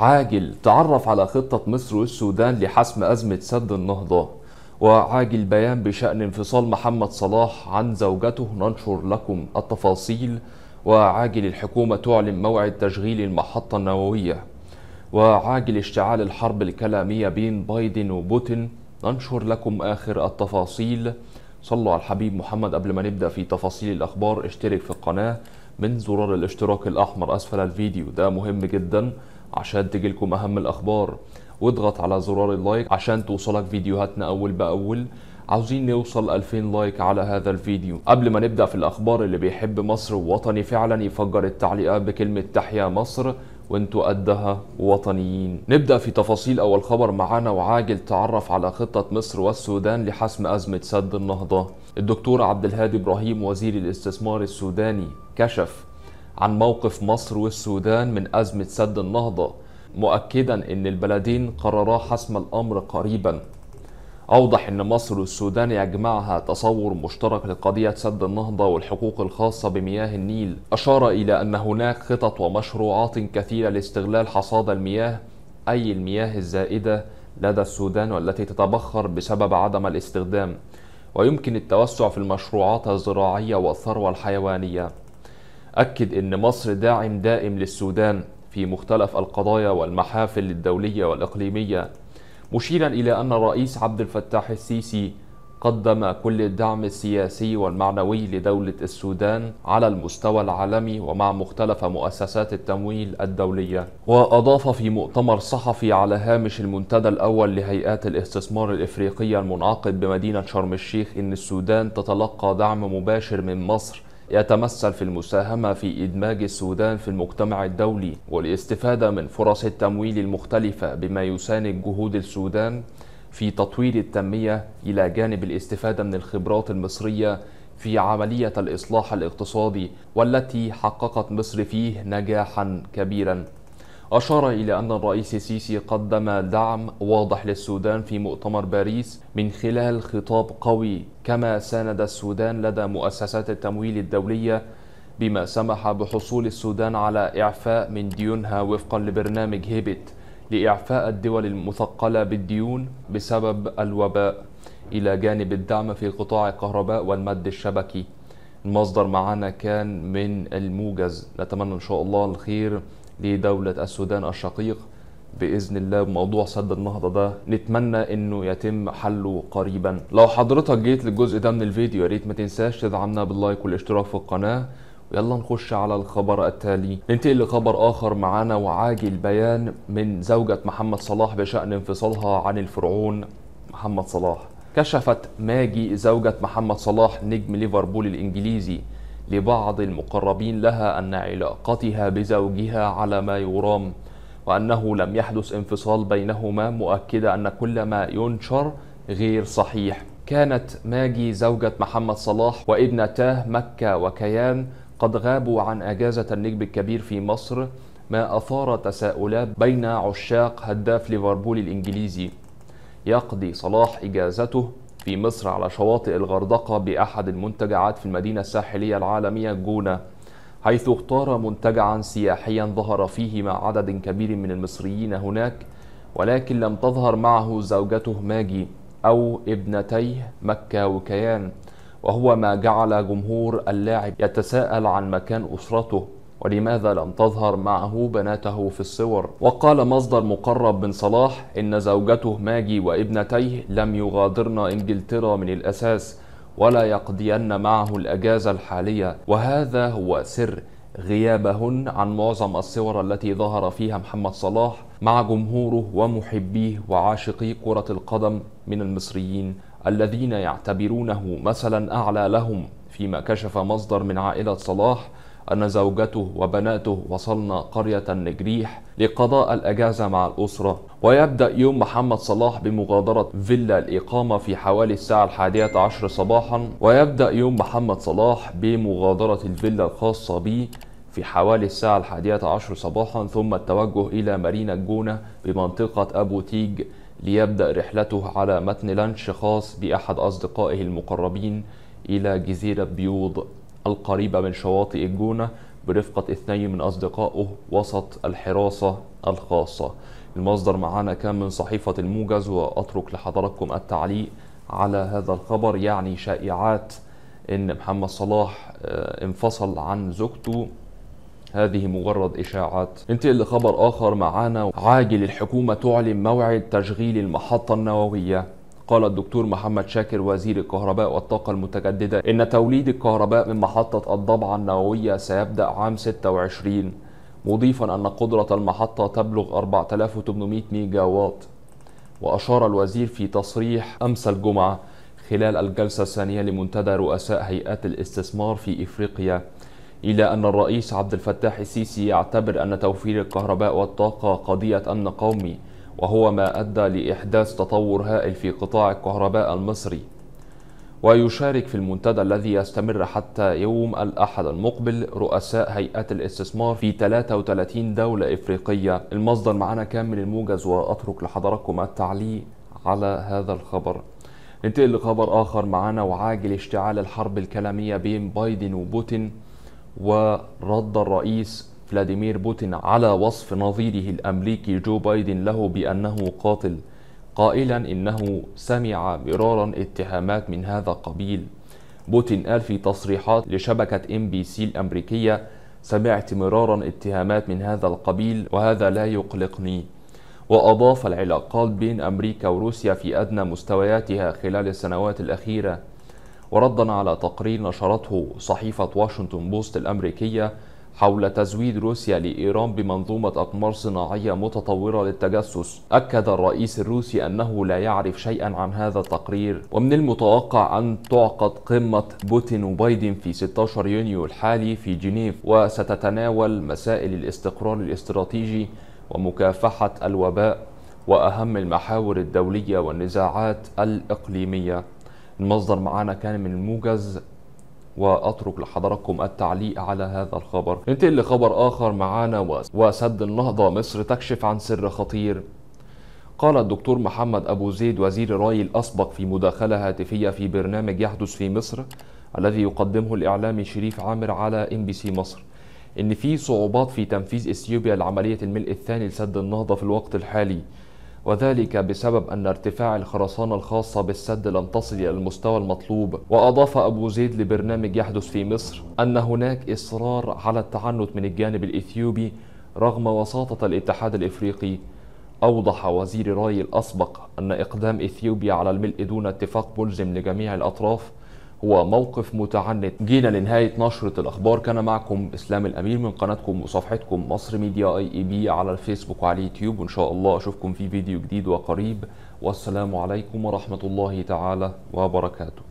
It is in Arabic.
عاجل تعرف على خطة مصر والسودان لحسم أزمة سد النهضة وعاجل بيان بشأن انفصال محمد صلاح عن زوجته ننشر لكم التفاصيل وعاجل الحكومة تعلن موعد تشغيل المحطة النووية وعاجل اشتعال الحرب الكلامية بين بايدن وبوتين ننشر لكم آخر التفاصيل صلوا على الحبيب محمد قبل ما نبدأ في تفاصيل الأخبار اشترك في القناة من زرار الاشتراك الأحمر أسفل الفيديو ده مهم جداً عشان تجيلكم أهم الأخبار واضغط على زرار اللايك عشان توصلك فيديوهاتنا أول بأول عاوزين نوصل 2000 لايك على هذا الفيديو قبل ما نبدأ في الأخبار اللي بيحب مصر ووطني فعلا يفجر التعليقات بكلمة تحيا مصر وانتوا قدها وطنيين نبدأ في تفاصيل أول خبر معانا وعاجل تعرف على خطة مصر والسودان لحسم أزمة سد النهضة الدكتور عبد الهادي إبراهيم وزير الاستثمار السوداني كشف عن موقف مصر والسودان من أزمة سد النهضة مؤكدا أن البلدين قررا حسم الأمر قريبا أوضح أن مصر والسودان يجمعها تصور مشترك لقضية سد النهضة والحقوق الخاصة بمياه النيل أشار إلى أن هناك خطط ومشروعات كثيرة لاستغلال حصاد المياه أي المياه الزائدة لدى السودان والتي تتبخر بسبب عدم الاستخدام ويمكن التوسع في المشروعات الزراعية والثروة الحيوانية أكد أن مصر داعم دائم للسودان في مختلف القضايا والمحافل الدولية والإقليمية مشيرا إلى أن الرئيس عبد الفتاح السيسي قدم كل الدعم السياسي والمعنوي لدولة السودان على المستوى العالمي ومع مختلف مؤسسات التمويل الدولية وأضاف في مؤتمر صحفي على هامش المنتدى الأول لهيئات الاستثمار الإفريقية المنعقد بمدينة شرم الشيخ أن السودان تتلقى دعم مباشر من مصر يتمثل في المساهمة في إدماج السودان في المجتمع الدولي والاستفادة من فرص التمويل المختلفة بما يساند جهود السودان في تطوير التنمية إلى جانب الاستفادة من الخبرات المصرية في عملية الإصلاح الاقتصادي والتي حققت مصر فيه نجاحا كبيرا أشار إلى أن الرئيس السيسي قدم دعم واضح للسودان في مؤتمر باريس من خلال خطاب قوي كما ساند السودان لدى مؤسسات التمويل الدولية بما سمح بحصول السودان على إعفاء من ديونها وفقا لبرنامج هيبت لإعفاء الدول المثقلة بالديون بسبب الوباء إلى جانب الدعم في قطاع الكهرباء والمد الشبكي المصدر معنا كان من الموجز نتمنى إن شاء الله الخير لدولة السودان الشقيق باذن الله موضوع سد النهضه ده نتمنى انه يتم حله قريبا لو حضرتك جيت للجزء ده من الفيديو يا ريت ما تنساش تدعمنا باللايك والاشتراك في القناه ويلا نخش على الخبر التالي ننتقل لخبر اخر معانا وعاجل بيان من زوجة محمد صلاح بشأن انفصالها عن الفرعون محمد صلاح كشفت ماجي زوجة محمد صلاح نجم ليفربول الانجليزي لبعض المقربين لها أن علاقتها بزوجها على ما يرام وأنه لم يحدث انفصال بينهما مؤكدة أن كل ما ينشر غير صحيح كانت ماجي زوجة محمد صلاح وابنتاه مكة وكيان قد غابوا عن أجازة النجم الكبير في مصر ما أثار تساؤلات بين عشاق هداف ليفربول الإنجليزي يقضي صلاح إجازته في مصر على شواطئ الغردقة بأحد المنتجعات في المدينة الساحلية العالمية جونة حيث اختار منتجعا سياحيا ظهر فيه مع عدد كبير من المصريين هناك ولكن لم تظهر معه زوجته ماجي أو ابنتيه مكة وكيان وهو ما جعل جمهور اللاعب يتساءل عن مكان أسرته ولماذا لم تظهر معه بناته في الصور وقال مصدر مقرب من صلاح إن زوجته ماجي وابنتيه لم يغادرن إنجلترا من الأساس ولا يقضين معه الأجازة الحالية وهذا هو سر غيابهن عن معظم الصور التي ظهر فيها محمد صلاح مع جمهوره ومحبيه وعاشقي كرة القدم من المصريين الذين يعتبرونه مثلا أعلى لهم فيما كشف مصدر من عائلة صلاح أن زوجته وبناته وصلنا قرية النجريح لقضاء الأجازة مع الأسرة ويبدأ يوم محمد صلاح بمغادرة فيلا الإقامة في حوالي الساعة الحادية عشر صباحا ويبدأ يوم محمد صلاح بمغادرة الفيلا الخاصة به في حوالي الساعة الحادية عشر صباحا ثم التوجه إلى مارينا الجونة بمنطقة أبو تيج ليبدأ رحلته على متن لانش خاص بأحد أصدقائه المقربين إلى جزيرة بيوض القريبة من شواطئ الجونة برفقة اثنين من أصدقائه وسط الحراسة الخاصة المصدر معانا كان من صحيفة الموجز وأترك لحضراتكم التعليق على هذا الخبر يعني شائعات ان محمد صلاح آه، انفصل عن زوجته هذه مجرد اشاعات ننتقل لخبر اخر معانا عاجل الحكومه تعلن موعد تشغيل المحطه النوويه قال الدكتور محمد شاكر وزير الكهرباء والطاقة المتجددة إن توليد الكهرباء من محطة الضبعة النووية سيبدأ عام 26 مضيفا أن قدرة المحطة تبلغ 4800 ميجا واط وأشار الوزير في تصريح أمس الجمعة خلال الجلسة الثانية لمنتدى رؤساء هيئات الاستثمار في إفريقيا إلى أن الرئيس عبد الفتاح السيسي يعتبر أن توفير الكهرباء والطاقة قضية أمن قومي وهو ما أدى لإحداث تطور هائل في قطاع الكهرباء المصري ويشارك في المنتدى الذي يستمر حتى يوم الأحد المقبل رؤساء هيئات الاستثمار في 33 دولة إفريقية المصدر معنا كامل الموجز وأترك لحضراتكم التعليق على هذا الخبر ننتقل لخبر آخر معنا وعاجل اشتعال الحرب الكلامية بين بايدن وبوتين ورد الرئيس فلاديمير بوتين على وصف نظيره الامريكي جو بايدن له بانه قاتل قائلا انه سمع مرارا اتهامات من هذا القبيل بوتين قال في تصريحات لشبكه ام بي سي الامريكيه سمعت مرارا اتهامات من هذا القبيل وهذا لا يقلقني واضاف العلاقات بين امريكا وروسيا في ادنى مستوياتها خلال السنوات الاخيره وردا على تقرير نشرته صحيفه واشنطن بوست الامريكيه حول تزويد روسيا لإيران بمنظومة أقمار صناعية متطورة للتجسس أكد الرئيس الروسي أنه لا يعرف شيئا عن هذا التقرير ومن المتوقع أن تعقد قمة بوتين وبايدن في 16 يونيو الحالي في جنيف وستتناول مسائل الاستقرار الاستراتيجي ومكافحة الوباء وأهم المحاور الدولية والنزاعات الإقليمية المصدر معانا كان من الموجز وأترك لحضراتكم التعليق على هذا الخبر ننتقل لخبر آخر معانا وسد النهضة مصر تكشف عن سر خطير قال الدكتور محمد أبو زيد وزير الراي الأسبق في مداخلة هاتفية في برنامج يحدث في مصر الذي يقدمه الإعلامي شريف عامر على ام بي سي مصر إن في صعوبات في تنفيذ إثيوبيا لعملية الملء الثاني لسد النهضة في الوقت الحالي وذلك بسبب أن ارتفاع الخرسانة الخاصة بالسد لم تصل إلى المستوى المطلوب وأضاف أبو زيد لبرنامج يحدث في مصر أن هناك إصرار على التعنت من الجانب الإثيوبي رغم وساطة الاتحاد الإفريقي أوضح وزير راي الأسبق أن إقدام إثيوبيا على الملء دون اتفاق ملزم لجميع الأطراف هو موقف متعنت جينا لنهاية نشرة الأخبار كان معكم إسلام الأمير من قناتكم وصفحتكم مصر ميديا أي إي بي على الفيسبوك وعلى اليوتيوب وإن شاء الله أشوفكم في فيديو جديد وقريب والسلام عليكم ورحمة الله تعالى وبركاته